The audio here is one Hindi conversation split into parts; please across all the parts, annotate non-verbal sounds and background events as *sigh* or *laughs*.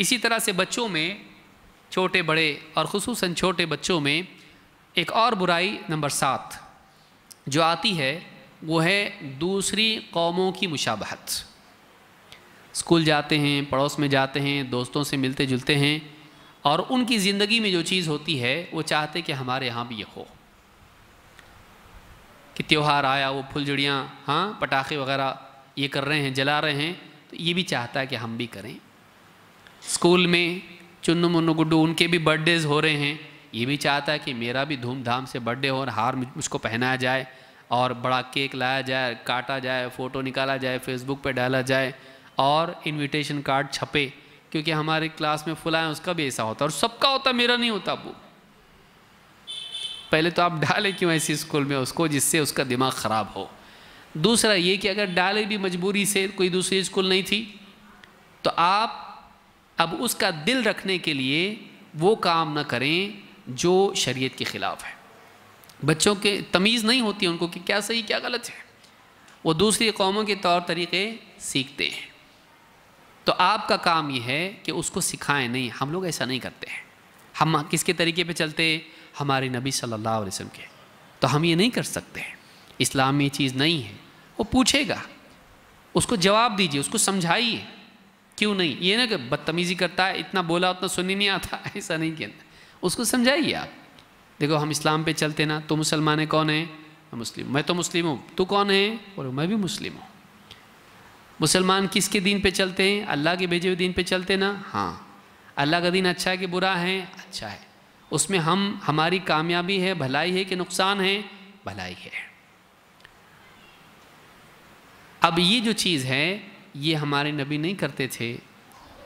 इसी तरह से बच्चों में छोटे बड़े और खसूस छोटे बच्चों में एक और बुराई नंबर सात जो आती है वो है दूसरी कौमों की मुशाबहत स्कूल जाते हैं पड़ोस में जाते हैं दोस्तों से मिलते जुलते हैं और उनकी ज़िंदगी में जो चीज़ होती है वो चाहते कि हमारे यहाँ भी ये हो कि त्यौहार आया वो फुलझड़ियाँ हाँ पटाखे वगैरह ये कर रहे हैं जला रहे हैं तो ये भी चाहता है कि हम भी करें स्कूल में चुनु मुन्नु गुड्डू उनके भी बर्थडेज हो रहे हैं ये भी चाहता है कि मेरा भी धूमधाम से बर्थडे हो और हार मुझको पहनाया जाए और बड़ा केक लाया जाए काटा जाए फ़ोटो निकाला जाए फेसबुक पे डाला जाए और इनविटेशन कार्ड छपे क्योंकि हमारे क्लास में फुलाए उसका भी ऐसा होता और सबका होता मेरा नहीं होता वो पहले तो आप डालें क्यों ऐसी स्कूल में उसको जिससे उसका दिमाग ख़राब हो दूसरा ये कि अगर डाले भी मजबूरी से कोई दूसरी स्कूल नहीं थी तो आप अब उसका दिल रखने के लिए वो काम ना करें जो शरीयत के ख़िलाफ़ है बच्चों के तमीज़ नहीं होती उनको कि क्या सही क्या गलत है वो दूसरी कौमों के तौर तरीके सीखते हैं तो आपका काम यह है कि उसको सिखाएं नहीं हम लोग ऐसा नहीं करते हैं हम किसके तरीके पे चलते हमारे नबी सल्लल्लाहु अलैहि वसल्लम के तो हम ये नहीं कर सकते हैं इस्लाम चीज़ नहीं है वो पूछेगा उसको जवाब दीजिए उसको समझाइए क्यों नहीं ये ना कि बदतमीजी करता है इतना बोला उतना सुनी नहीं आता *laughs* ऐसा नहीं कहना उसको समझाइए आप देखो हम इस्लाम पे चलते ना तो मुसलमान है कौन है मैं मुस्लिम मैं तो मुस्लिम हूँ तू कौन है और मैं भी मुस्लिम हूँ मुसलमान किसके दिन पे चलते हैं अल्लाह के भेजे हुए दिन पे चलते ना हाँ अल्लाह का दिन अच्छा है कि बुरा है अच्छा है उसमें हम हमारी कामयाबी है भलाई है कि नुकसान है भलाई है अब ये जो चीज़ है ये हमारे नबी नहीं करते थे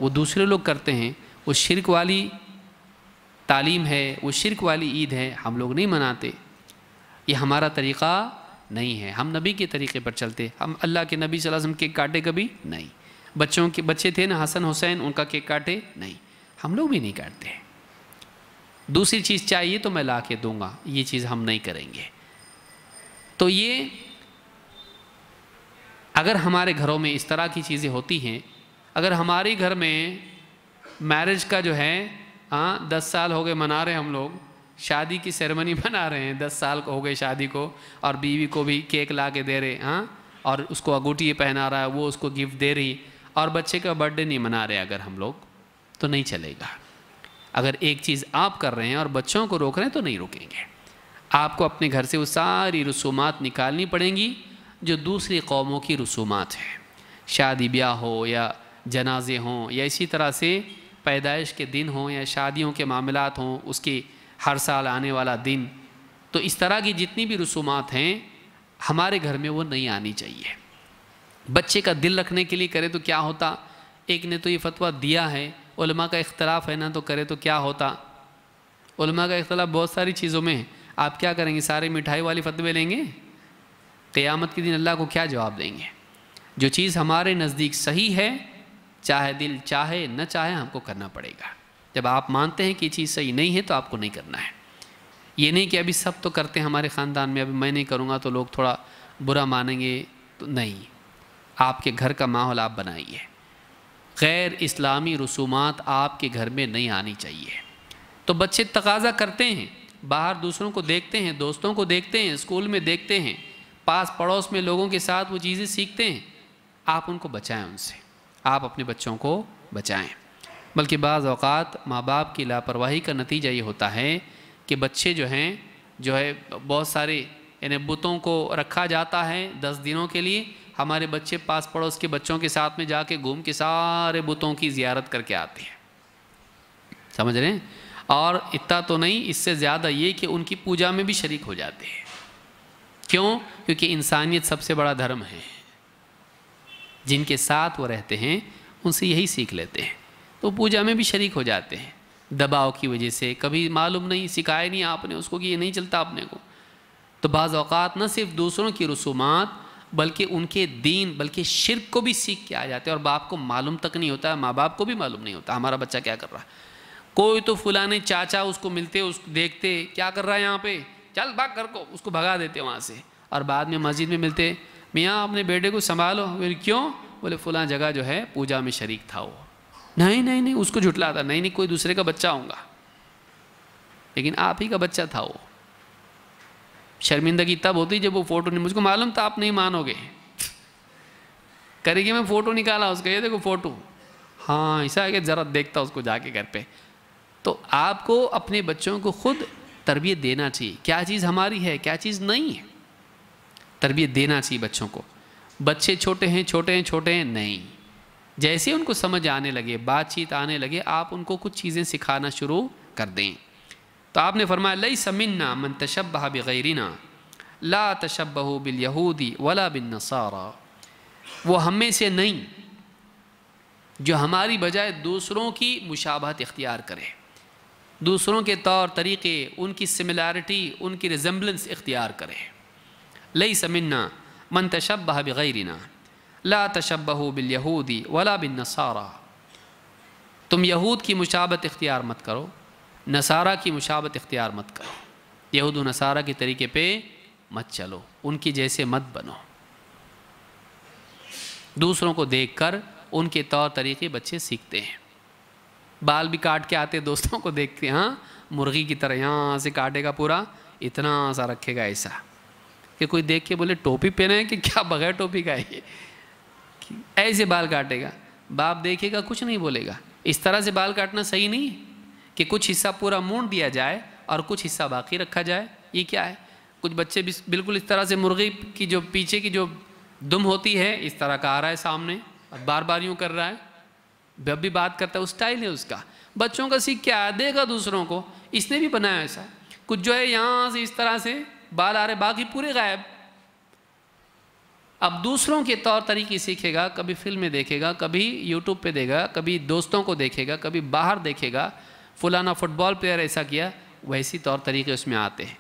वो दूसरे लोग करते हैं वो शिरक वाली तालीम है वो शिरक वाली ईद है हम लोग नहीं मनाते ये हमारा तरीक़ा नहीं है हम नबी के तरीक़े पर चलते हम अल्लाह के नबी वसल्लम केक काटे कभी नहीं बच्चों के बच्चे थे ना हसन हुसैन उनका केक काटे नहीं हम लोग भी नहीं काटते दूसरी चीज़ चाहिए तो मैं ला के दूँगा ये चीज़ हम नहीं करेंगे तो ये अगर हमारे घरों में इस तरह की चीज़ें होती हैं अगर हमारे घर में मैरिज का जो है हाँ दस साल हो गए मना रहे हैं हम लोग शादी की सेरेमनी *laughs* मना रहे हैं दस साल हो गए शादी को और बीवी को भी केक ला के दे रहे हाँ और उसको अगूटी पहना रहा है वो उसको गिफ्ट दे रही और बच्चे का बर्थडे नहीं मना रहे अगर हम लोग तो नहीं चलेगा अगर एक चीज़ आप कर रहे हैं और बच्चों को रोक रहे हैं तो नहीं रोकेंगे आपको अपने घर से वो सारी रसूमात निकालनी पड़ेंगी जो दूसरी कौमों की रसूमात हैं शादी ब्याह हो या जनाजे हों या इसी तरह से पैदाइश के दिन हों या शादियों के मामला हों उसके हर साल आने वाला दिन तो इस तरह की जितनी भी रसूमात हैं हमारे घर में वो नहीं आनी चाहिए बच्चे का दिल रखने के लिए करे तो क्या होता एक ने तो ये फतवा दिया है उलमा का इख्तलाफ है ना तो करे तो क्या होता उलमा का इख्तलाफ बहुत सारी चीज़ों में है आप क्या करेंगे सारे मिठाई वाले फतवे लेंगे क़यामत के दिन अल्लाह को क्या जवाब देंगे जो चीज़ हमारे नज़दीक सही है चाहे दिल चाहे न चाहे हमको करना पड़ेगा जब आप मानते हैं कि ये चीज़ सही नहीं है तो आपको नहीं करना है ये नहीं कि अभी सब तो करते हैं हमारे ख़ानदान में अभी मैं नहीं करूँगा तो लोग थोड़ा बुरा मानेंगे तो नहीं आपके घर का माहौल आप बनाइए गैर इस्लामी रसूमात आपके घर में नहीं आनी चाहिए तो बच्चे तकाजा करते हैं बाहर दूसरों को देखते हैं दोस्तों को देखते हैं स्कूल में देखते हैं पास पड़ोस में लोगों के साथ वो चीज़ें सीखते हैं आप उनको बचाएं उनसे आप अपने बच्चों को बचाएं बल्कि बाज़ अवत माँ बाप की लापरवाही का नतीजा ये होता है कि बच्चे जो हैं जो है बहुत सारे यानी बुतों को रखा जाता है दस दिनों के लिए हमारे बच्चे पास पड़ोस के बच्चों के साथ में जाके घूम के सारे बुतों की ज़्यारत करके आते हैं समझ रहे हैं और इतना तो नहीं इससे ज़्यादा ये कि उनकी पूजा में भी शरीक हो जाते हैं क्यों क्योंकि इंसानियत सबसे बड़ा धर्म है जिनके साथ वो रहते हैं उनसे यही सीख लेते हैं तो पूजा में भी शरीक हो जाते हैं दबाव की वजह से कभी मालूम नहीं सिखाया नहीं आपने उसको कि ये नहीं चलता आपने को तो बाज़ न सिर्फ दूसरों की रसूमात बल्कि उनके दीन बल्कि शिरक को भी सीख के आ जाते हैं और बाप को मालूम तक नहीं होता है माँ बाप को भी मालूम नहीं होता हमारा बच्चा क्या कर रहा है कोई तो फुलाने चाचा उसको मिलते उसको देखते क्या कर रहा है यहाँ पे चल भाग कर को उसको भगा देते वहाँ से और बाद में मस्जिद में मिलते मियाँ अपने बेटे को संभालो बोले क्यों बोले फुला जगह जो है पूजा में शरीक था वो नहीं नहीं नहीं उसको था नहीं नहीं कोई दूसरे का बच्चा होगा लेकिन आप ही का बच्चा था वो शर्मिंदगी तब होती जब वो फ़ोटो नहीं मुझको मालूम था आप नहीं मानोगे करेगी मैं फ़ोटो निकाला उसका ये देखो फ़ोटो हाँ ऐसा है कि ज़रा देखता उसको जाके घर पे तो आपको अपने बच्चों को खुद तरबियत देना चाहिए क्या चीज़ हमारी है क्या चीज़ नहीं है तरबियत देना चाहिए बच्चों को बच्चे छोटे हैं छोटे हैं छोटे हैं नहीं जैसे उनको समझ आने लगे बातचीत आने लगे आप उनको कुछ चीज़ें सिखाना शुरू कर दें तो आपने फरमाया लई समन्ना मन तशबह बगैरना ला तशबह बिल यहूदी वला बिन नसारा वो हमें से नहीं जो हमारी बजाय दूसरों की मुशाबहत इख्तियार करें दूसरों के तौर तरीक़े उनकी सिमिलारिटी उनकी रिजम्बलेंस इख्तियार करें लई समन्ना मन तशब बगैरना ला तशबह बिल यहूदी वला बिन नसारा तुम यहूद की मुशाबत इख्तियार मत करो नसारा की मुशाबत इख्तियार मत करो यहूद नसारा के तरीके पे मत चलो उनकी जैसे मत बनो दूसरों को देखकर उनके तौर तरीके बच्चे सीखते हैं बाल भी काट के आते दोस्तों को देखते हाँ मुर्गी की तरह यहाँ से काटेगा पूरा इतना सा रखेगा ऐसा कि कोई देख के बोले टोपी पहने कि क्या बगैर टोपी का है ऐसे बाल काटेगा बाप देखेगा कुछ नहीं बोलेगा इस तरह से बाल काटना सही नहीं कि कुछ हिस्सा पूरा मूड दिया जाए और कुछ हिस्सा बाकी रखा जाए ये क्या है कुछ बच्चे बिल्कुल इस तरह से मुर्गी की जो पीछे की जो दुम होती है इस तरह का आ रहा है सामने और बार बार यूँ कर रहा है जब भी बात करता है उस स्टाइल है उसका बच्चों का सीख क्या है देगा दूसरों को इसने भी बनाया ऐसा कुछ जो है यहाँ से इस तरह से बाल आ रहे बाकी पूरे गायब अब दूसरों के तौर तरीके सीखेगा कभी फिल्में देखेगा कभी यूट्यूब पे देगा कभी दोस्तों को देखेगा कभी बाहर देखेगा फुलाना फुटबॉल प्लेयर ऐसा किया वैसी तौर तरीके उसमें आते हैं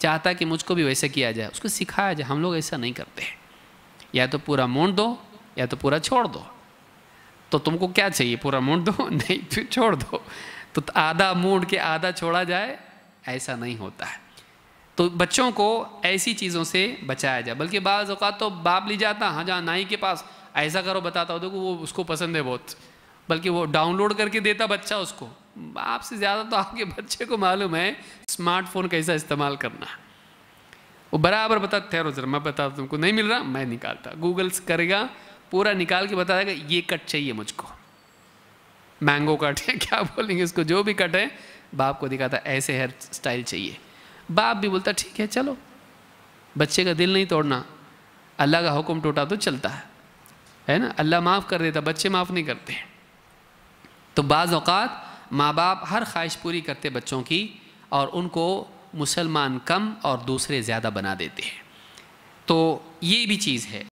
चाहता कि मुझको भी वैसे किया जाए उसको सिखाया जाए हम लोग ऐसा नहीं करते हैं या तो पूरा मोड़ दो या तो पूरा छोड़ दो तो तुमको क्या चाहिए पूरा मूड दो *laughs* नहीं फिर छोड़ दो तो आधा मूड के आधा छोड़ा जाए ऐसा नहीं होता है तो बच्चों को ऐसी चीज़ों से बचाया जाए बल्कि बाज़ अवत तो बाप ले जाता हाँ जहाँ नाई के पास ऐसा करो बताता हो देखो वो उसको पसंद है बहुत बल्कि वो डाउनलोड करके देता बच्चा उसको बाप से ज़्यादा तो आपके बच्चे को मालूम है स्मार्टफोन कैसा इस्तेमाल करना वो बराबर बता ठहरो जरा मैं बता तुमको नहीं मिल रहा मैं निकालता गूगल्स करेगा पूरा निकाल के बता देगा ये कट चाहिए मुझको मैंगो कट है *laughs* क्या बोलेंगे इसको जो भी कट है बाप को दिखाता ऐसे हेयर स्टाइल चाहिए बाप भी बोलता ठीक है चलो बच्चे का दिल नहीं तोड़ना अल्लाह का हुक्म टूटा तो चलता है है ना अल्लाह माफ़ कर देता बच्चे माफ़ नहीं करते तो बाज़ माँ बाप हर ख्वाहिश पूरी करते बच्चों की और उनको मुसलमान कम और दूसरे ज़्यादा बना देते हैं तो ये भी चीज़ है